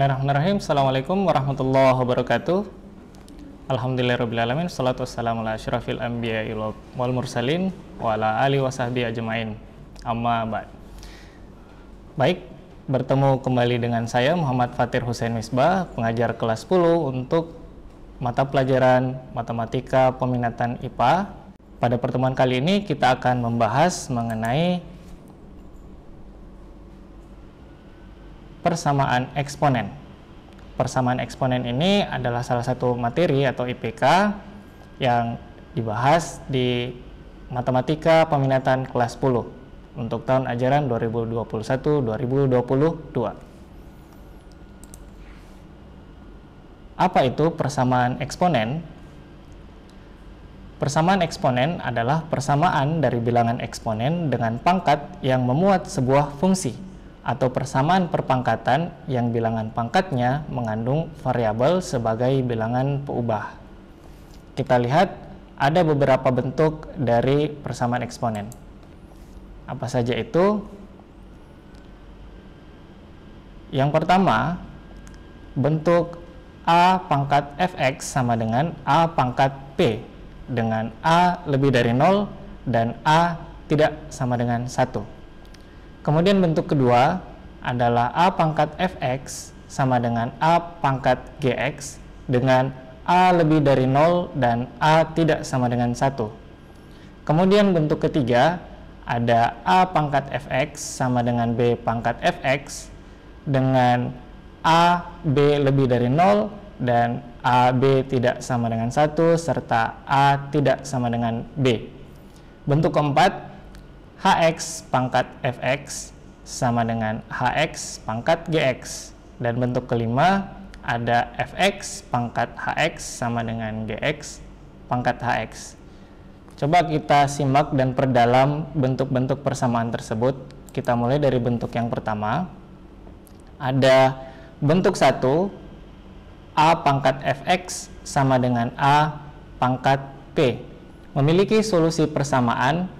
Bismillahirrahmanirrahim. Assalamualaikum warahmatullahi wabarakatuh. Alhamdulillahirrahmanirrahim. Salatu wassalamu ala syurafil anbiya wal mursalin wa ala ali wa sahbihi ajma'in. Amma ba'd. Baik, bertemu kembali dengan saya Muhammad Fatir Hussein Misbah, pengajar kelas 10 untuk mata pelajaran Matematika Peminatan IPA. Pada pertemuan kali ini kita akan membahas mengenai persamaan eksponen. Persamaan eksponen ini adalah salah satu materi atau IPK yang dibahas di Matematika Peminatan kelas 10 untuk tahun ajaran 2021-2022. Apa itu persamaan eksponen? Persamaan eksponen adalah persamaan dari bilangan eksponen dengan pangkat yang memuat sebuah fungsi atau persamaan perpangkatan yang bilangan pangkatnya mengandung variabel sebagai bilangan peubah. Kita lihat ada beberapa bentuk dari persamaan eksponen. Apa saja itu? Yang pertama, bentuk A pangkat fx sama dengan A pangkat p dengan A lebih dari 0 dan A tidak sama dengan 1. Kemudian bentuk kedua adalah A pangkat fx sama dengan A pangkat gx dengan A lebih dari 0 dan A tidak sama dengan 1. Kemudian bentuk ketiga ada A pangkat fx sama dengan B pangkat fx dengan A B lebih dari 0 dan A B tidak sama dengan 1 serta A tidak sama dengan B. Bentuk keempat hx pangkat fx sama dengan hx pangkat gx. Dan bentuk kelima ada fx pangkat hx sama dengan gx pangkat hx. Coba kita simak dan perdalam bentuk-bentuk persamaan tersebut. Kita mulai dari bentuk yang pertama. Ada bentuk satu A pangkat fx sama dengan A pangkat p. Memiliki solusi persamaan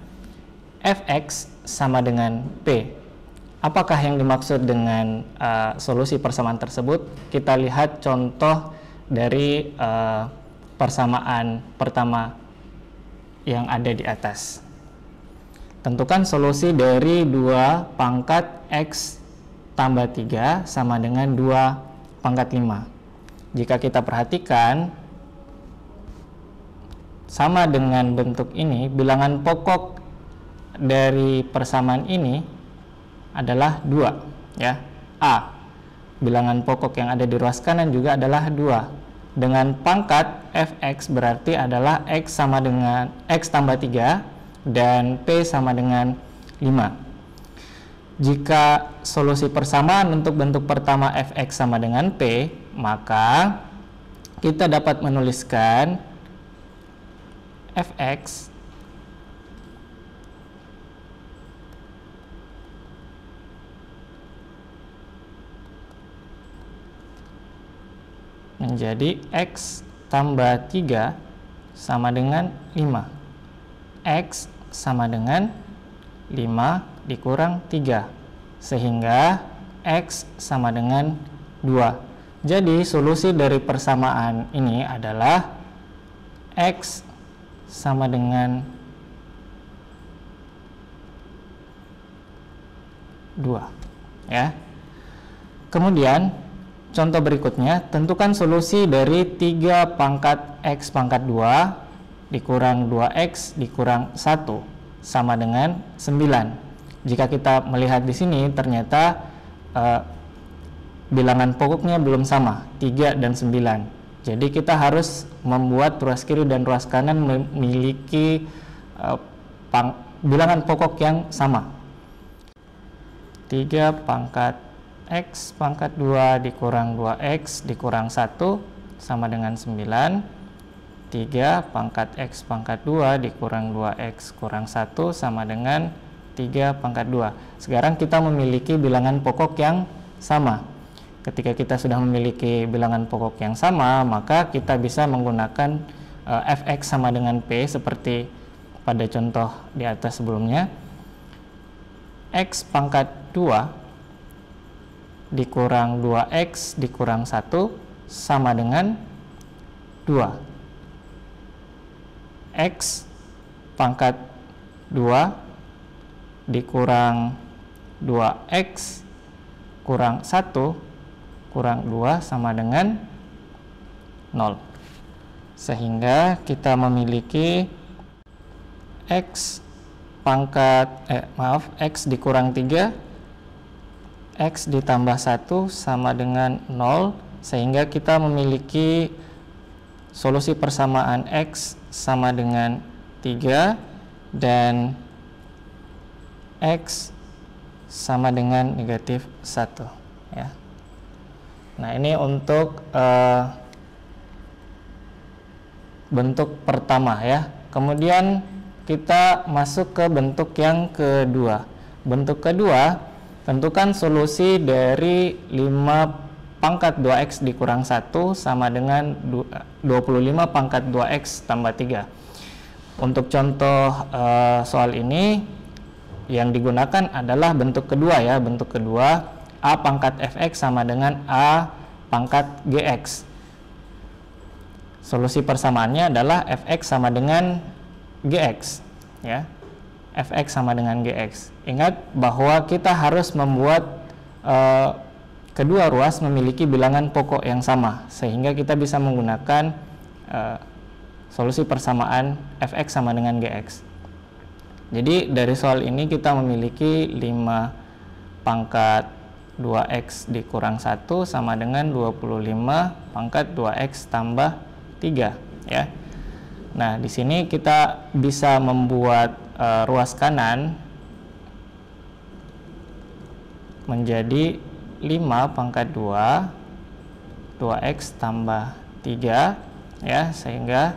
fx sama dengan p. Apakah yang dimaksud dengan uh, solusi persamaan tersebut? Kita lihat contoh dari uh, persamaan pertama yang ada di atas. Tentukan solusi dari 2 pangkat X tambah 3 sama dengan 2 pangkat 5. Jika kita perhatikan, sama dengan bentuk ini, bilangan pokok dari persamaan ini adalah dua ya A bilangan pokok yang ada di ruas kanan juga adalah dua dengan pangkat fx berarti adalah x sama dengan x tambah tiga dan p sama dengan lima. jika solusi persamaan untuk bentuk pertama fx sama dengan p maka kita dapat menuliskan fx menjadi X tambah 3 sama dengan 5. X sama dengan 5 dikurang 3. Sehingga X sama dengan 2. Jadi solusi dari persamaan ini adalah X sama dengan 2. Ya. Kemudian Contoh berikutnya, tentukan solusi dari 3 pangkat X pangkat 2 dikurang 2X dikurang 1 sama dengan 9. Jika kita melihat di sini, ternyata eh, bilangan pokoknya belum sama, 3 dan 9. Jadi kita harus membuat ruas kiri dan ruas kanan memiliki eh, pang bilangan pokok yang sama. 3 pangkat X pangkat 2 dikurang 2X dikurang 1 sama dengan 9. 3 pangkat X pangkat 2 dikurang 2X kurang 1 sama dengan 3 pangkat 2. Sekarang kita memiliki bilangan pokok yang sama. Ketika kita sudah memiliki bilangan pokok yang sama, maka kita bisa menggunakan e, eh, Fx sama dengan P seperti pada contoh di atas sebelumnya. X pangkat 2 dikurang 2x dikurang 1 sama dengan 2. x pangkat 2 dikurang 2x kurang 1 kurang 2 sama dengan 0. Sehingga kita memiliki x pangkat eh maaf x dikurang 3 X ditambah 1 sama dengan 0 sehingga kita memiliki solusi persamaan X sama dengan 3 dan X sama dengan negatif 1 ya. Nah ini untuk uh, bentuk pertama ya kemudian kita masuk ke bentuk yang kedua bentuk kedua Tentukan solusi dari 5 pangkat 2x dikurang 1 sama dengan 25 pangkat 2x tambah 3. Untuk contoh eh, soal ini, yang digunakan adalah bentuk kedua ya, bentuk kedua A pangkat fx sama dengan A pangkat gx. Solusi persamaannya adalah fx sama dengan gx. Ya, fx sama dengan gx. Ingat bahwa kita harus membuat uh, kedua ruas memiliki bilangan pokok yang sama sehingga kita bisa menggunakan uh, solusi persamaan fx sama dengan gx. Jadi dari soal ini kita memiliki 5 pangkat 2x dikurang 1 sama dengan 25 pangkat 2x tambah 3 ya. Nah, di sini kita bisa membuat uh, ruas kanan menjadi 5 pangkat 2 2x tambah 3 ya sehingga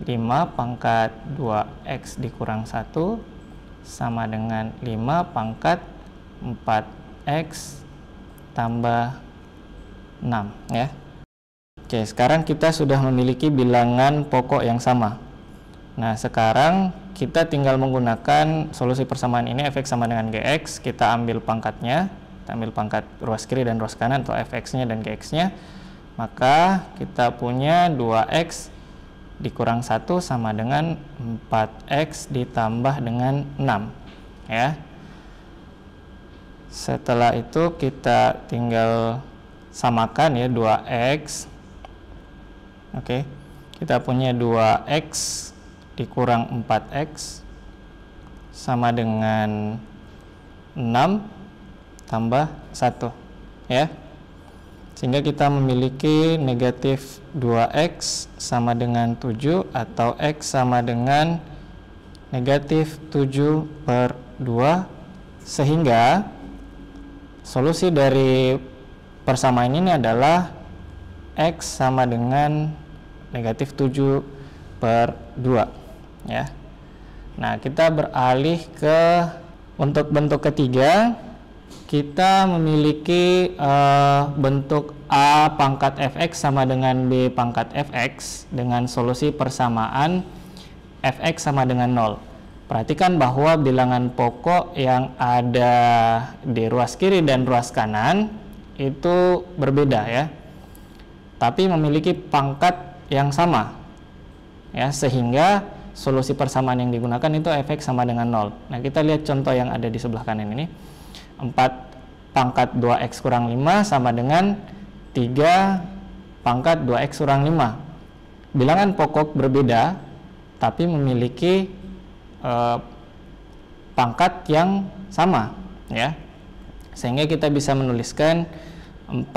5 pangkat 2x dikurang 1 sama dengan 5 pangkat 4x tambah 6 ya Oke sekarang kita sudah memiliki bilangan pokok yang sama Nah sekarang kita tinggal menggunakan solusi persamaan ini fx sama dengan gx, kita ambil pangkatnya, kita ambil pangkat ruas kiri dan ruas kanan atau fx-nya dan gx-nya, maka kita punya 2x dikurang 1 sama dengan 4x ditambah dengan 6 ya. Setelah itu kita tinggal samakan ya 2x. Oke. Kita punya 2x dikurang 4x sama dengan 6 tambah 1 ya sehingga kita memiliki negatif 2x sama dengan 7 atau x sama dengan negatif 7 per 2 sehingga solusi dari persamaan ini adalah x sama dengan negatif 7 per 2 ya. Nah, kita beralih ke untuk bentuk ketiga kita memiliki uh, bentuk A pangkat fx sama dengan B pangkat fx dengan solusi persamaan fx sama dengan 0. Perhatikan bahwa bilangan pokok yang ada di ruas kiri dan ruas kanan itu berbeda ya. Tapi memiliki pangkat yang sama. Ya, sehingga solusi persamaan yang digunakan itu efek sama dengan 0. Nah, kita lihat contoh yang ada di sebelah kanan ini. 4 pangkat 2x kurang 5 sama dengan 3 pangkat 2x kurang 5. Bilangan pokok berbeda, tapi memiliki eh, pangkat yang sama. ya Sehingga kita bisa menuliskan 4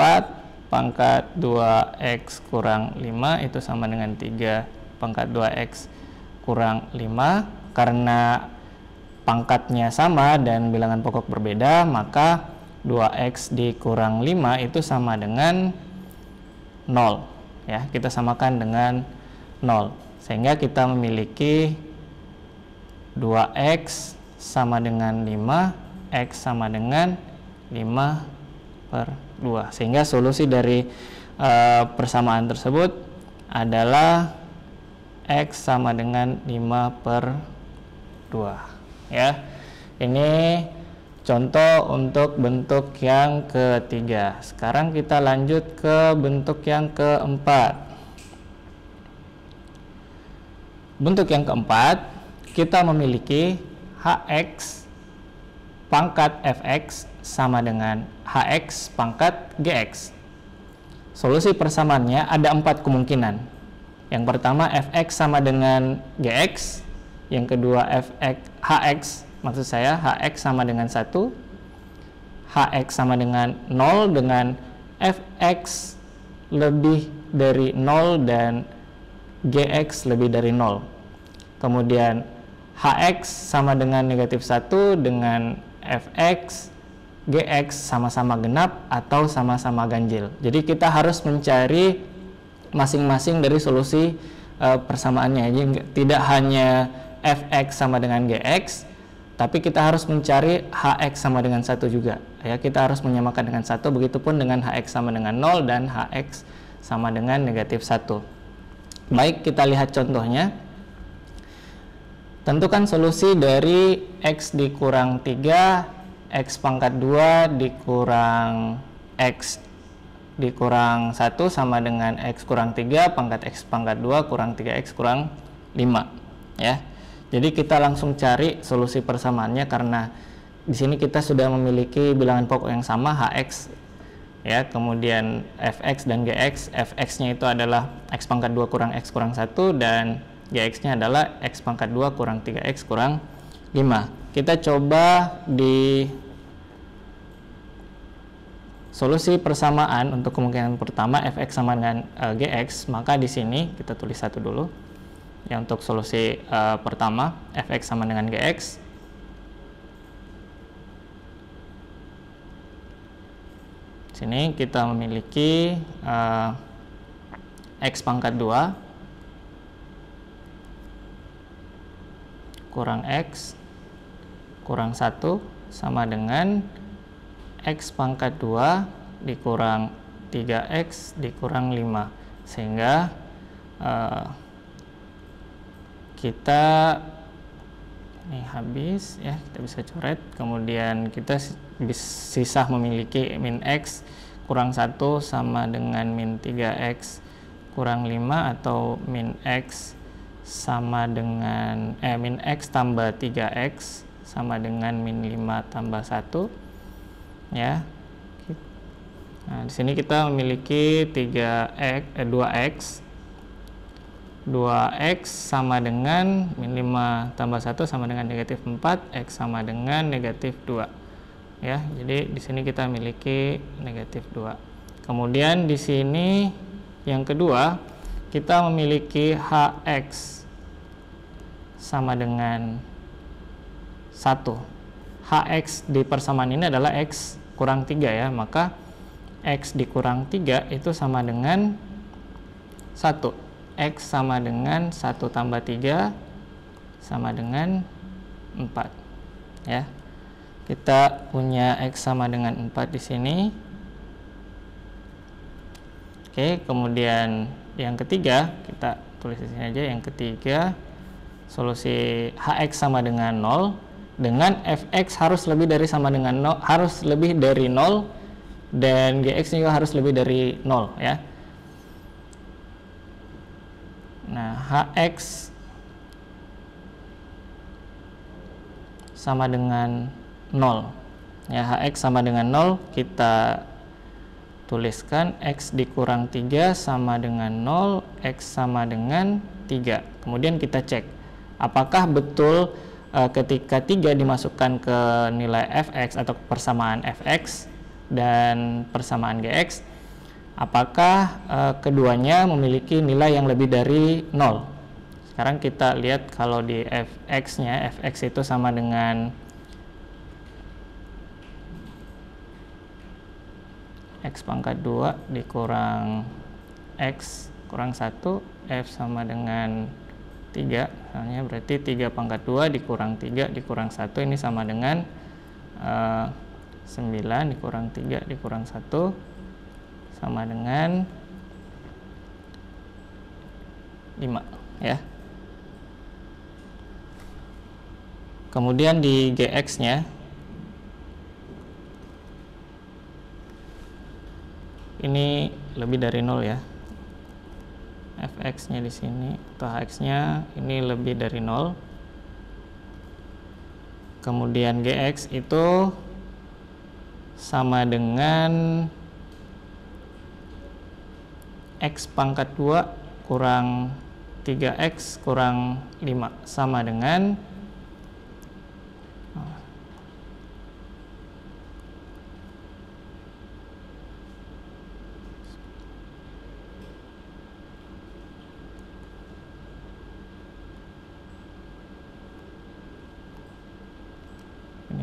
pangkat 2x kurang 5 itu sama dengan 3 pangkat 2x kurang 5 karena pangkatnya sama dan bilangan pokok berbeda maka 2x dikurang 5 itu sama dengan 0 ya kita samakan dengan 0 sehingga kita memiliki 2x sama dengan 5 x sama dengan 5 per 2 sehingga solusi dari e, persamaan tersebut adalah X sama dengan 5 per 2 ya ini contoh untuk bentuk yang ketiga sekarang kita lanjut ke bentuk yang keempat bentuk yang keempat kita memiliki HX pangkat fx sama dengan hx pangkat gx. Solusi persamaannya ada empat kemungkinan. Yang pertama fx sama dengan gx, yang kedua fx hx maksud saya hx sama dengan 1, hx sama dengan 0 dengan fx lebih dari 0 dan gx lebih dari 0. Kemudian hx sama dengan negatif 1 dengan fx gx sama-sama genap atau sama-sama ganjil. Jadi kita harus mencari masing-masing dari solusi uh, persamaannya. Jadi tidak hanya fx sama dengan gx, tapi kita harus mencari hx sama dengan satu juga. Ya, kita harus menyamakan dengan satu. Begitupun dengan hx sama dengan 0 dan hx sama dengan negatif satu. Baik, kita lihat contohnya. Tentukan solusi dari x dikurang 3, x pangkat 2 dikurang x dikurang 1 sama dengan X kurang 3 pangkat X pangkat 2 kurang 3X kurang 5 ya jadi kita langsung cari solusi persamaannya karena di sini kita sudah memiliki bilangan pokok yang sama hx ya kemudian fx dan gx fx nya itu adalah x pangkat 2 kurang x kurang 1 dan gx nya adalah x pangkat 2 kurang 3x kurang 5 kita coba di solusi persamaan untuk kemungkinan pertama fx sama dengan uh, eh, gx, maka di sini kita tulis satu dulu. Ya, untuk solusi uh, pertama fx sama dengan gx. Di Sini kita memiliki uh, x pangkat 2 kurang x kurang 1 sama dengan X pangkat 2 dikurang 3X dikurang 5 sehingga uh, kita ini habis ya kita bisa coret kemudian kita sisa memiliki min X kurang 1 sama dengan min 3X kurang 5 atau min X sama dengan eh min X tambah 3X sama dengan min 5 tambah 1 ya. Nah, di sini kita memiliki 3x eh, 2x 2x sama dengan min 5 tambah 1 sama dengan negatif 4, x sama dengan negatif 2. Ya, jadi di sini kita miliki negatif 2. Kemudian di sini yang kedua, kita memiliki hx sama dengan 1. hx di persamaan ini adalah x kurang 3 ya, maka X dikurang 3 itu sama dengan 1. X sama dengan 1 tambah 3 sama dengan 4. Ya. Kita punya X sama dengan 4 di sini. Oke, kemudian yang ketiga, kita tulis di sini aja yang ketiga solusi HX sama dengan 0 dengan fx harus lebih dari sama dengan 0 harus lebih dari 0 dan gx juga harus lebih dari 0 ya. Nah, hx sama dengan 0. Ya, hx sama dengan 0 kita tuliskan x dikurang 3 sama dengan 0, x sama dengan 3. Kemudian kita cek apakah betul Eh, ketika 3 dimasukkan ke nilai fx atau persamaan fx dan persamaan gx apakah uh, keduanya memiliki nilai yang lebih dari 0 sekarang kita lihat kalau di fx nya fx itu sama dengan x pangkat 2 dikurang x kurang 1 f sama dengan 3 misalnya berarti 3 pangkat 2 dikurang 3 dikurang 1 ini sama dengan uh, eh, 9 dikurang 3 dikurang 1 sama dengan 5 ya kemudian di GX nya ini lebih dari 0 ya fx-nya di sini atau hx-nya ini lebih dari 0. Kemudian gx itu sama dengan x pangkat 2 kurang 3x kurang 5 sama dengan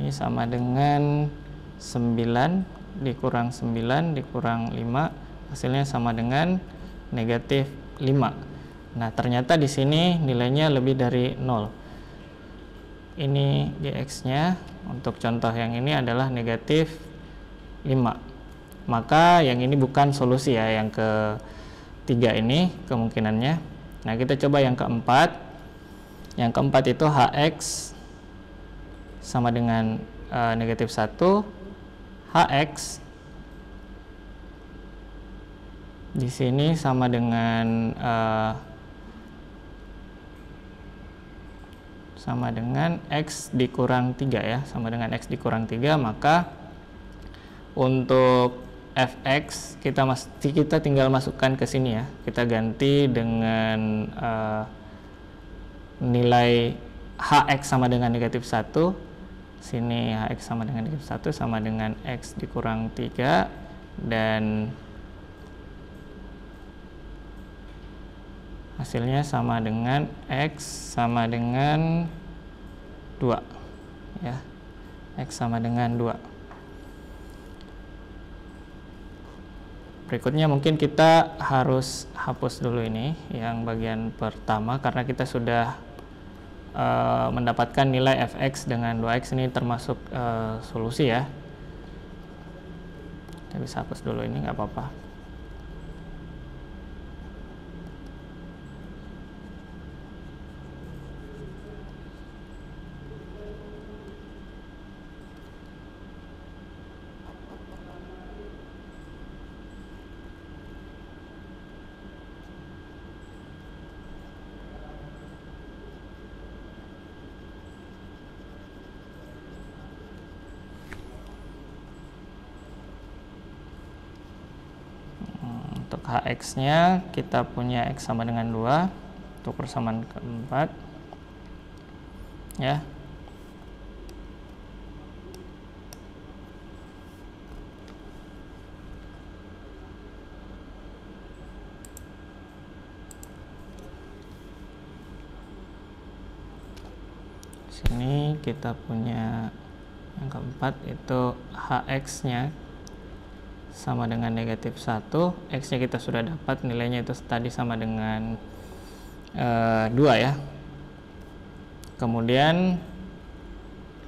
ini sama dengan 9 dikurang 9 dikurang 5 hasilnya sama dengan negatif 5 nah ternyata di sini nilainya lebih dari 0 ini dx nya untuk contoh yang ini adalah negatif 5 maka yang ini bukan solusi ya yang ke 3 ini kemungkinannya nah kita coba yang keempat yang keempat itu hx sama dengan uh, negatif 1 hx di sini sama dengan uh, sama dengan x dikurang 3 ya sama dengan x dikurang 3 maka untuk fx kita masih kita tinggal masukkan ke sini ya kita ganti dengan uh, nilai hx sama dengan negatif 1 sini ya, x sama dengan negatif satu sama dengan x dikurang tiga dan hasilnya sama dengan x sama dengan dua ya x sama dengan dua. berikutnya mungkin kita harus hapus dulu ini yang bagian pertama karena kita sudah Eh, mendapatkan nilai fx dengan 2x ini termasuk uh, solusi ya. Kita bisa hapus dulu ini nggak apa-apa. HX-nya kita punya X sama dengan 2 untuk persamaan keempat ya sini kita punya yang keempat itu HX nya sama dengan negatif 1 X nya kita sudah dapat nilainya itu tadi sama dengan e, eh, 2 ya kemudian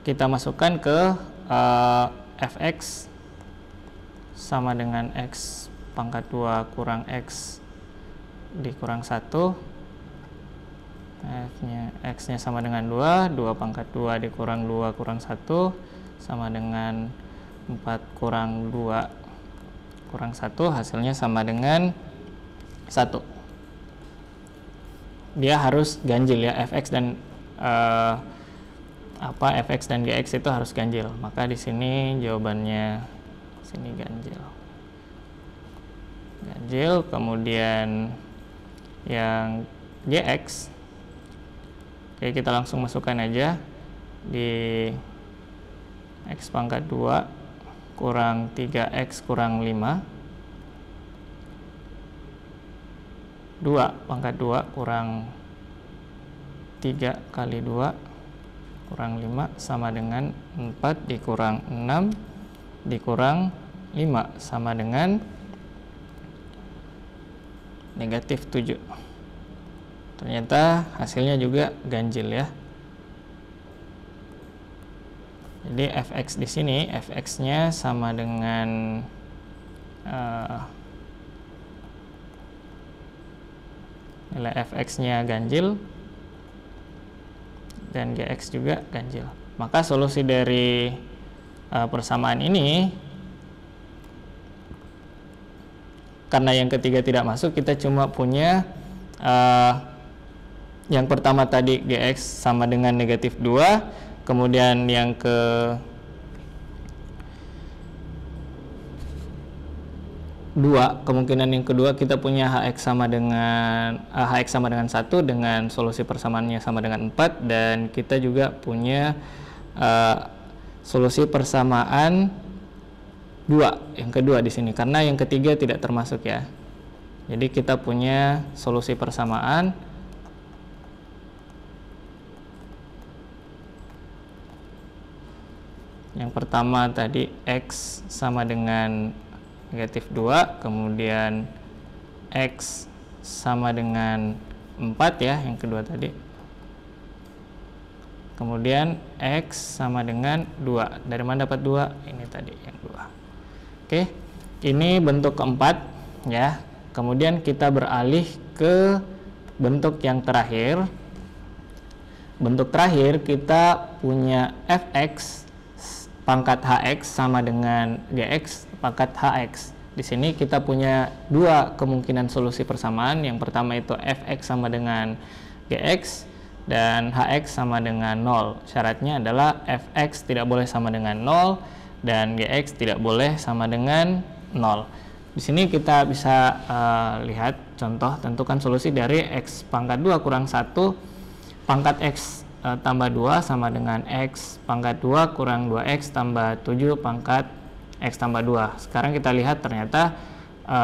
kita masukkan ke e, fx sama dengan x pangkat 2 kurang x dikurang 1 F-nya X-nya sama dengan 2, 2 pangkat 2 dikurang 2 kurang 1 sama dengan 4 kurang 2 kurang satu hasilnya sama dengan satu dia harus ganjil ya fx dan uh, apa fx dan gx itu harus ganjil maka di sini jawabannya sini ganjil ganjil kemudian yang gx oke kita langsung masukkan aja di x pangkat 2 kurang 3x kurang 5 2 pangkat 2 kurang 3 kali 2 kurang 5 sama dengan 4 dikurang 6 dikurang 5 sama dengan negatif 7 ternyata hasilnya juga ganjil ya jadi fx di sini fx-nya sama dengan uh, nilai fx-nya ganjil dan gx juga ganjil. Maka solusi dari uh, persamaan ini karena yang ketiga tidak masuk kita cuma punya uh, yang pertama tadi gx sama dengan negatif 2 kemudian yang ke dua kemungkinan yang kedua kita punya hx sama dengan uh, eh, hx sama dengan satu dengan solusi persamaannya sama dengan 4 dan kita juga punya uh, solusi persamaan dua yang kedua di sini karena yang ketiga tidak termasuk ya jadi kita punya solusi persamaan Yang pertama tadi X sama dengan negatif 2, kemudian X sama dengan 4 ya, yang kedua tadi. Kemudian X sama dengan 2. Dari mana dapat 2? Ini tadi yang 2. Oke, ini bentuk keempat ya. Kemudian kita beralih ke bentuk yang terakhir. Bentuk terakhir kita punya fx pangkat hx sama dengan gx pangkat hx. Di sini kita punya dua kemungkinan solusi persamaan. Yang pertama itu fx sama dengan gx dan hx sama dengan 0. Syaratnya adalah fx tidak boleh sama dengan 0 dan gx tidak boleh sama dengan 0. Di sini kita bisa uh, lihat contoh tentukan solusi dari x pangkat 2 kurang 1 pangkat x Eh, tambah 2 sama dengan X pangkat 2 kurang 2X tambah 7 pangkat X tambah 2. Sekarang kita lihat ternyata e,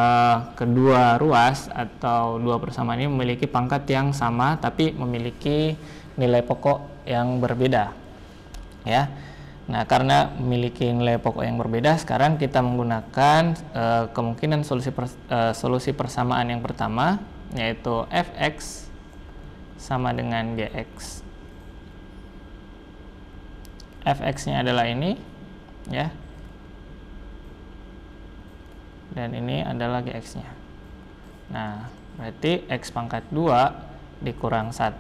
kedua ruas atau dua persamaan ini memiliki pangkat yang sama tapi memiliki nilai pokok yang berbeda. Ya. Nah, karena memiliki nilai pokok yang berbeda, sekarang kita menggunakan e, kemungkinan solusi per, e, solusi persamaan yang pertama, yaitu fx sama dengan gx fx-nya adalah ini ya dan ini adalah gx-nya nah berarti x pangkat 2 dikurang 1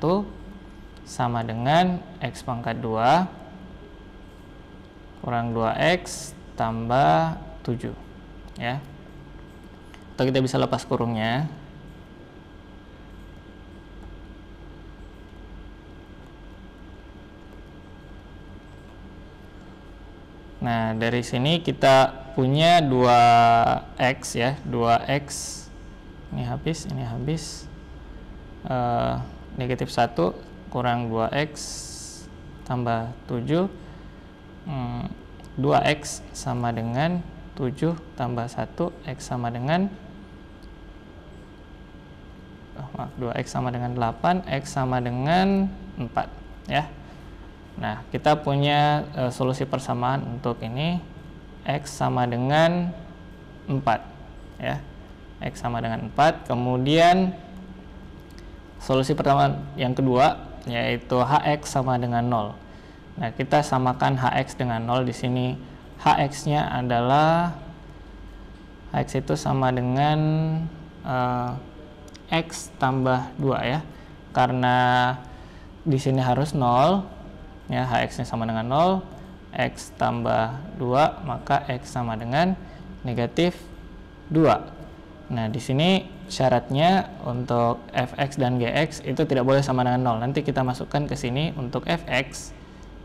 sama dengan x pangkat 2 kurang 2x tambah 7 ya atau kita bisa lepas kurungnya Nah, dari sini kita punya 2x ya, 2x ini habis, ini habis. E, negatif 1 kurang 2x tambah 7 hmm, 2x sama dengan 7 tambah 1 x sama dengan oh, maaf 2x sama dengan 8 x sama dengan 4 ya Nah, kita punya e, solusi persamaan untuk ini x sama dengan 4 ya. x sama dengan 4. Kemudian solusi pertama yang kedua yaitu hx sama dengan 0. Nah, kita samakan hx dengan 0 di sini. hx-nya adalah hx itu sama dengan e, x tambah 2 ya. Karena di sini harus 0 ya hx-nya sama dengan 0 x tambah 2 maka x sama dengan negatif 2 nah di sini syaratnya untuk fx dan gx itu tidak boleh sama dengan 0 nanti kita masukkan ke sini untuk fx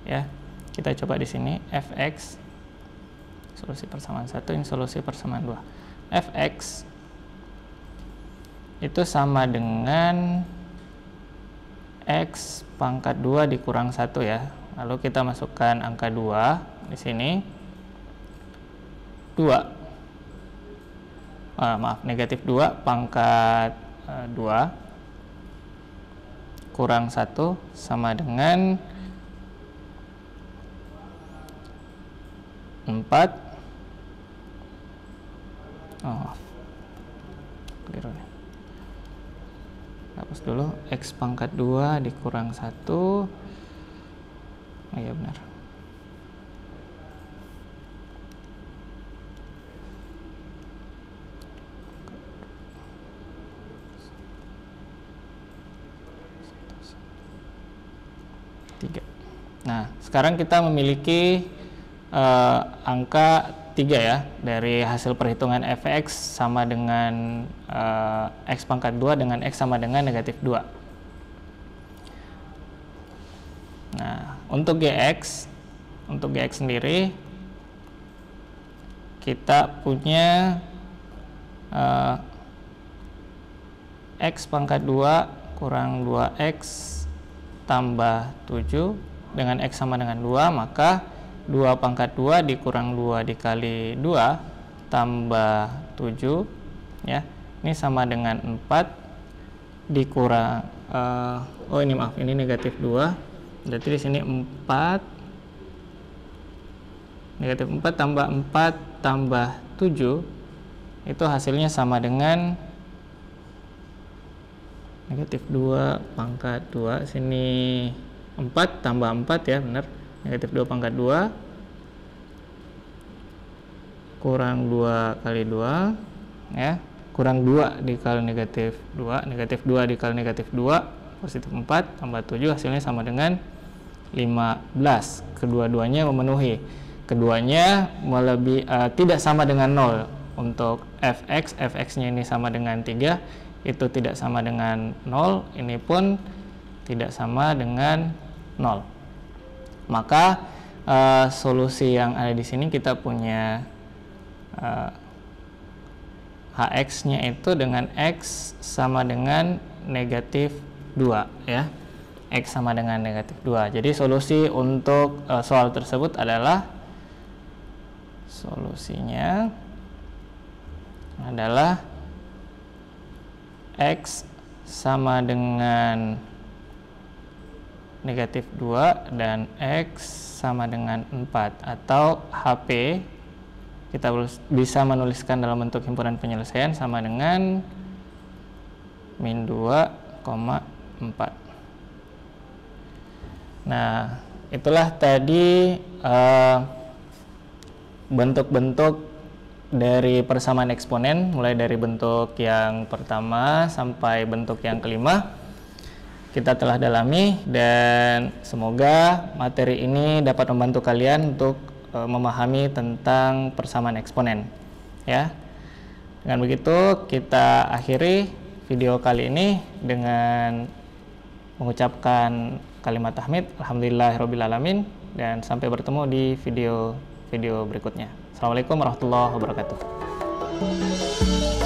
ya kita coba di sini fx solusi persamaan satu ini solusi persamaan 2 fx itu sama dengan X pangkat 2 dikurang 1 ya. Lalu kita masukkan angka 2 di sini. 2. Uh, ah, maaf, negatif 2 pangkat uh, eh, 2 kurang 1 sama dengan 4 oh, hapus dulu X pangkat 2 dikurang 1 oh ya benar Nah, sekarang kita memiliki uh, angka 3 ya dari hasil perhitungan fx sama dengan uh, x pangkat 2 dengan x sama dengan negatif 2 nah untuk gx untuk gx sendiri kita punya uh, x pangkat 2 kurang 2x tambah 7 dengan x sama dengan 2 maka 2 pangkat 2 dikurang 2 dikali 2 tambah 7 ya ini sama dengan 4 dikurang uh, oh ini maaf ini negatif 2 berarti di sini 4 negatif 4 tambah 4 tambah 7 itu hasilnya sama dengan negatif 2 pangkat 2 sini 4 tambah 4 ya benar negatif 2 pangkat 2 kurang 2 kali 2 ya kurang 2 dikali negatif 2 negatif 2 dikali negatif 2 positif 4 tambah 7 hasilnya sama dengan 15 kedua-duanya memenuhi keduanya melebih eh, uh, tidak sama dengan 0 untuk fx fx nya ini sama dengan 3 itu tidak sama dengan 0 ini pun tidak sama dengan 0 maka uh, solusi yang ada di sini kita punya uh, eh, hx-nya itu dengan x sama dengan negatif 2 ya. X sama dengan negatif 2. Jadi solusi untuk uh, soal tersebut adalah solusinya adalah X sama dengan negatif 2 dan X sama dengan 4 atau HP kita bisa menuliskan dalam bentuk himpunan penyelesaian sama dengan min 2,4 nah itulah tadi eh, bentuk-bentuk uh, bentuk -bentuk dari persamaan eksponen mulai dari bentuk yang pertama sampai bentuk yang kelima kita telah dalami dan semoga materi ini dapat membantu kalian untuk e, memahami tentang persamaan eksponen ya. Dengan begitu kita akhiri video kali ini dengan mengucapkan kalimat tahmid alhamdulillahirobbilalamin dan sampai bertemu di video video berikutnya. Assalamualaikum warahmatullahi wabarakatuh.